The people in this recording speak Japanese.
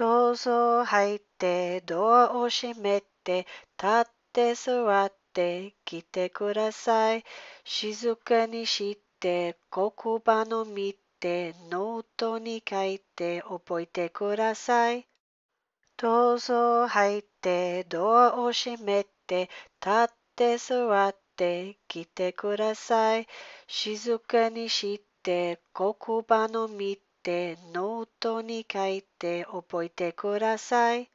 どうぞ入ってドアを閉めて立って座って来てください静かにして黒板を見てノートに書いて覚えてくださいどうぞ入ってドアを閉めて立って座って来てください静かにして黒板を見ててノートに書いて覚えてください。